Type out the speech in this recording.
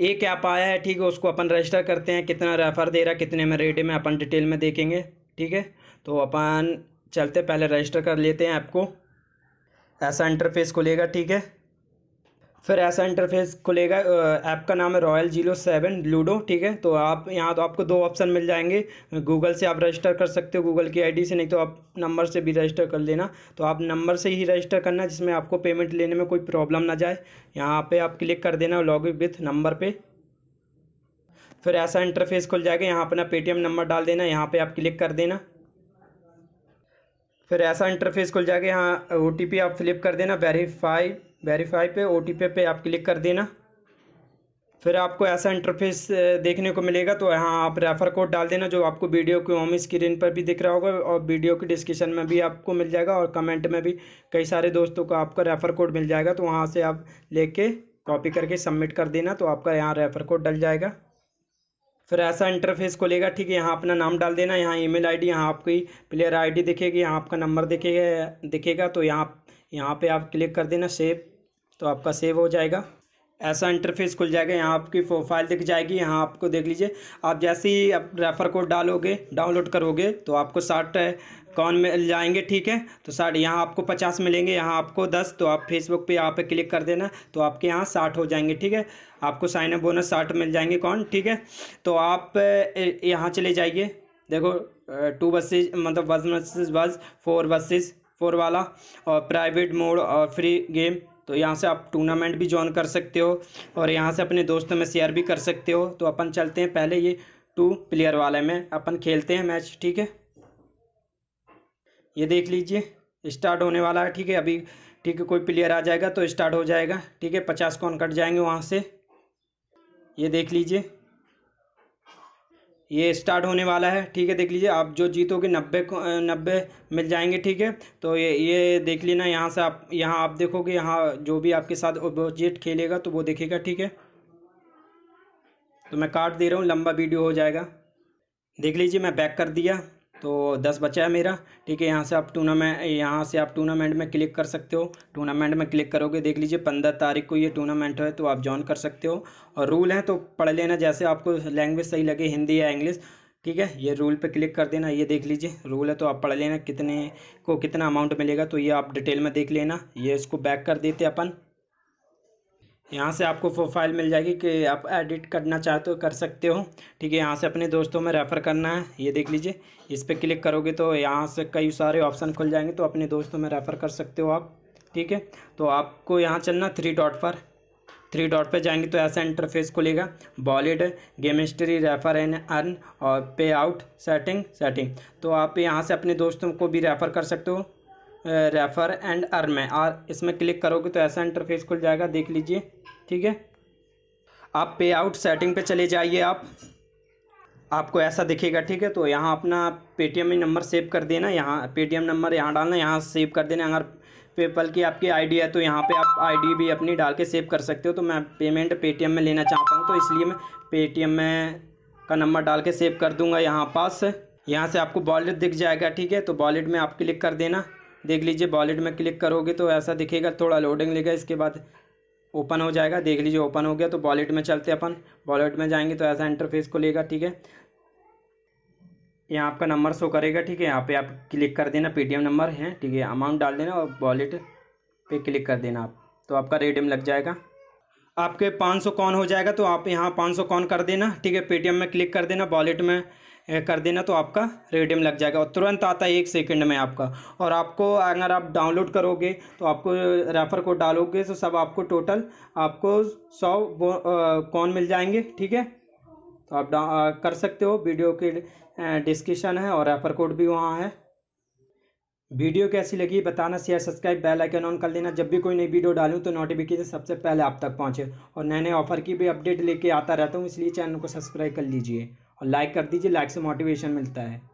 एक ऐप आया है ठीक है उसको अपन रजिस्टर करते हैं कितना रेफ़र दे रहा है कितने में रेट में अपन डिटेल में देखेंगे ठीक है तो अपन चलते पहले रजिस्टर कर लेते हैं ऐप को ऐसा इंटरफेस खुलेगा ठीक है फिर ऐसा इंटरफेस खुलेगा ऐप का नाम है रॉयल जीरो सेवन लूडो ठीक है तो आप यहाँ तो आपको दो ऑप्शन मिल जाएंगे गूगल से आप रजिस्टर कर सकते हो गूगल की आईडी से नहीं तो आप नंबर से भी रजिस्टर कर लेना तो आप नंबर से ही रजिस्टर करना जिसमें आपको पेमेंट लेने में कोई प्रॉब्लम ना जाए यहाँ पर आप क्लिक कर देना लॉग विथ नंबर पर फिर ऐसा इंटरफेस खुल जाएगा यहाँ अपना पेटीएम नंबर डाल देना यहाँ पर आप क्लिक कर देना फिर ऐसा इंटरफेस खुल जाएगा यहाँ ओ आप फिलिप कर देना वेरीफाई वेरीफाई पे ओ पे आप क्लिक कर देना फिर आपको ऐसा इंटरफेस देखने को मिलेगा तो यहाँ आप रेफ़र कोड डाल देना जो आपको वीडियो की होम स्क्रीन पर भी दिख रहा होगा और वीडियो की डिस्क्रिप्शन में भी आपको मिल जाएगा और कमेंट में भी कई सारे दोस्तों को आपका रेफ़र कोड मिल जाएगा तो वहाँ से आप लेके कॉपी करके सबमिट कर देना तो आपका यहाँ रेफ़र कोड डल जाएगा फिर ऐसा इंटरफेस खोलेगा ठीक है यहाँ अपना नाम डाल देना यहाँ ईमेल आईडी यहाँ आपकी प्लेयर आईडी दिखेगी यहाँ आपका नंबर दिखेगा दिखेगा तो यहाँ यहाँ पे आप क्लिक कर देना सेव तो आपका सेव हो जाएगा ऐसा इंटरफेस खुल जाएगा यहाँ आपकी प्रोफाइल दिख जाएगी यहाँ आपको देख लीजिए आप जैसे ही आप रेफ़र कोड डालोगे डाउनलोड करोगे तो आपको साठ कौन मिल जाएंगे ठीक है तो साठ यहाँ आपको पचास मिलेंगे यहाँ आपको दस तो आप फेसबुक पे यहाँ पे क्लिक कर देना तो आपके यहाँ साठ हो जाएंगे ठीक है आपको साइन अप बोनस साठ मिल जाएंगे कौन ठीक है तो आप यहाँ चले जाइए देखो टू बसेज मतलब बस बस फोर बसेज फोर वाला और प्राइवेट मोड और फ्री गेम तो यहाँ से आप टूर्नामेंट भी ज्वाइन कर सकते हो और यहाँ से अपने दोस्तों में शेयर भी कर सकते हो तो अपन चलते हैं पहले ये टू प्लेयर वाले में अपन खेलते हैं मैच ठीक है ये देख लीजिए स्टार्ट होने वाला है ठीक है अभी ठीक है कोई प्लेयर आ जाएगा तो स्टार्ट हो जाएगा ठीक है पचास कौन कट जाएंगे वहाँ से ये देख लीजिए ये स्टार्ट होने वाला है ठीक है देख लीजिए आप जो जीतोगे नब्बे नब्बे मिल जाएंगे ठीक है तो ये ये देख लेना यहाँ से आप यहाँ आप देखोगे यहाँ जो भी आपके साथ ओपोजिट खेलेगा तो वो देखेगा ठीक है तो मैं काट दे रहा हूँ लंबा वीडियो हो जाएगा देख लीजिए मैं बैक कर दिया तो दस बचा है मेरा ठीक है यहाँ से आप टूर्नामेंट यहाँ से आप टूर्नामेंट में क्लिक कर सकते हो टूर्नामेंट में क्लिक करोगे देख लीजिए पंद्रह तारीख को ये टूर्नामेंट है तो आप ज्वाइन कर सकते हो और रूल हैं तो पढ़ लेना जैसे आपको लैंग्वेज सही लगे हिंदी या इंग्लिश ठीक है ये रूल पे क्लिक कर देना ये देख लीजिए रूल है तो आप पढ़ लेना कितने को कितना अमाउंट मिलेगा तो ये आप डिटेल में देख लेना ये इसको बैक कर देते अपन यहाँ से आपको प्रोफाइल मिल जाएगी कि आप एडिट करना चाहते हो कर सकते हो ठीक है यहाँ से अपने दोस्तों में रेफ़र करना है ये देख लीजिए इस पर क्लिक करोगे तो यहाँ से कई सारे ऑप्शन खुल जाएंगे तो अपने दोस्तों में रेफ़र कर सकते हो आप ठीक है तो आपको यहाँ चलना थ्री डॉट पर थ्री डॉट पर जाएंगे तो ऐसा इंटरफेस खुलेगा बॉलीड गेमिस्ट्री रेफर एन अर्न और पे आउट सेटिंग सेटिंग तो आप यहाँ से अपने दोस्तों को भी रेफ़र कर सकते हो रेफ़र एंड अर्न में और इसमें क्लिक करोगे तो ऐसा इंटरफेस खुल जाएगा देख लीजिए ठीक है आप पे आउट सेटिंग पे चले जाइए आप आपको ऐसा दिखेगा ठीक है तो यहाँ अपना पेटीएम नंबर सेव कर देना यहाँ पेटीएम नंबर यहाँ डालना यहाँ सेव कर देना अगर पेपल की आपकी आईडी है तो यहाँ पे आप आईडी भी अपनी डाल के सेव कर सकते हो तो मैं पेमेंट पेटीएम में लेना चाहता हूँ तो इसलिए मैं पेटीएम में का नंबर डाल के सेव कर दूँगा यहाँ पास यहाँ से आपको वॉलेट दिख जाएगा ठीक है तो वॉलेट में आप क्लिक कर देना देख लीजिए वॉलेट में क्लिक करोगे तो ऐसा दिखेगा थोड़ा लोडिंग लेगा इसके बाद ओपन हो जाएगा देख लीजिए ओपन हो गया तो वॉलेट में चलते अपन वॉलेट में जाएंगे तो ऐसा इंटरफेस को लेगा ठीक है यहाँ आपका नंबर शो करेगा ठीक है यहाँ पे आप क्लिक कर देना पेटीएम नंबर है ठीक है अमाउंट डाल देना और वॉलेट पे क्लिक कर देना आप तो आपका रेडियम लग जाएगा आपके पाँच सौ कौन हो जाएगा तो आप यहाँ पाँच सौ कौन कर देना ठीक है पेटीएम में क्लिक कर देना वॉलेट में कर देना तो आपका रेडियम लग जाएगा और तुरंत आता है एक सेकंड में आपका और आपको अगर आप डाउनलोड करोगे तो आपको रेफ़र कोड डालोगे तो सब आपको टोटल आपको सौ कौन मिल जाएंगे ठीक है तो आप आ, कर सकते हो वीडियो के डिस्क्रिप्शन है और रेफ़र कोड भी वहाँ है वीडियो कैसी लगी बताना share subscribe bell icon on कर लेना जब भी कोई नई वीडियो डालूँ तो नोटिफिकेशन सबसे पहले आप तक पहुँचे और नए नए ऑफर की भी अपडेट लेके आता रहता हूँ इसलिए चैनल को सब्सक्राइब कर लीजिए और लाइक कर दीजिए लाइक से मोटिवेशन मिलता है